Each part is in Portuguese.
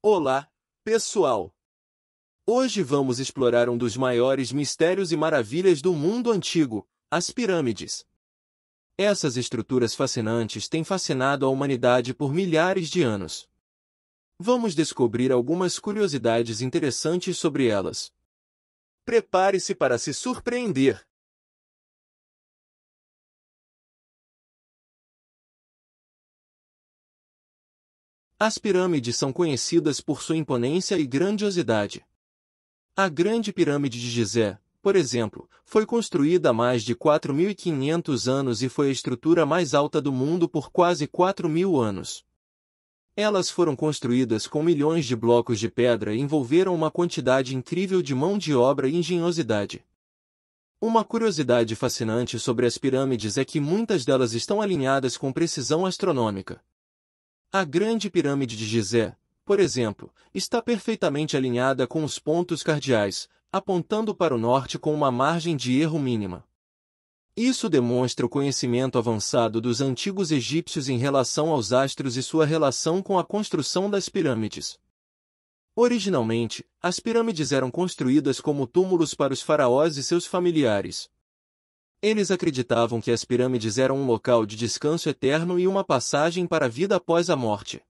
Olá, pessoal! Hoje vamos explorar um dos maiores mistérios e maravilhas do mundo antigo, as pirâmides. Essas estruturas fascinantes têm fascinado a humanidade por milhares de anos. Vamos descobrir algumas curiosidades interessantes sobre elas. Prepare-se para se surpreender! As pirâmides são conhecidas por sua imponência e grandiosidade. A Grande Pirâmide de Gizé, por exemplo, foi construída há mais de 4.500 anos e foi a estrutura mais alta do mundo por quase 4.000 anos. Elas foram construídas com milhões de blocos de pedra e envolveram uma quantidade incrível de mão de obra e engenhosidade. Uma curiosidade fascinante sobre as pirâmides é que muitas delas estão alinhadas com precisão astronômica. A Grande Pirâmide de Gizé, por exemplo, está perfeitamente alinhada com os pontos cardeais, apontando para o norte com uma margem de erro mínima. Isso demonstra o conhecimento avançado dos antigos egípcios em relação aos astros e sua relação com a construção das pirâmides. Originalmente, as pirâmides eram construídas como túmulos para os faraós e seus familiares. Eles acreditavam que as pirâmides eram um local de descanso eterno e uma passagem para a vida após a morte.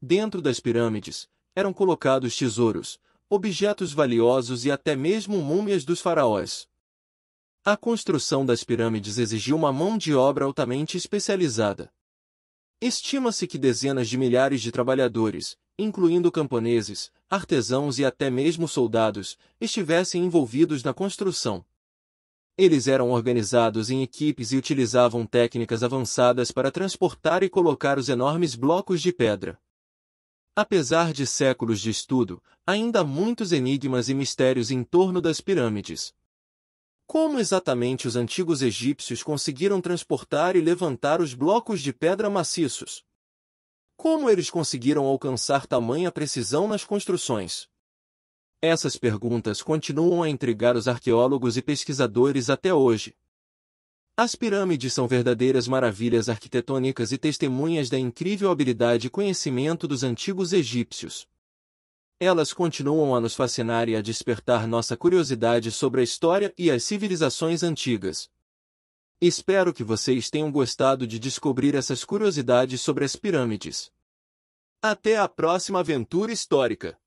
Dentro das pirâmides, eram colocados tesouros, objetos valiosos e até mesmo múmias dos faraós. A construção das pirâmides exigiu uma mão de obra altamente especializada. Estima-se que dezenas de milhares de trabalhadores, incluindo camponeses, artesãos e até mesmo soldados, estivessem envolvidos na construção. Eles eram organizados em equipes e utilizavam técnicas avançadas para transportar e colocar os enormes blocos de pedra. Apesar de séculos de estudo, ainda há muitos enigmas e mistérios em torno das pirâmides. Como exatamente os antigos egípcios conseguiram transportar e levantar os blocos de pedra maciços? Como eles conseguiram alcançar tamanha precisão nas construções? Essas perguntas continuam a intrigar os arqueólogos e pesquisadores até hoje. As pirâmides são verdadeiras maravilhas arquitetônicas e testemunhas da incrível habilidade e conhecimento dos antigos egípcios. Elas continuam a nos fascinar e a despertar nossa curiosidade sobre a história e as civilizações antigas. Espero que vocês tenham gostado de descobrir essas curiosidades sobre as pirâmides. Até a próxima aventura histórica!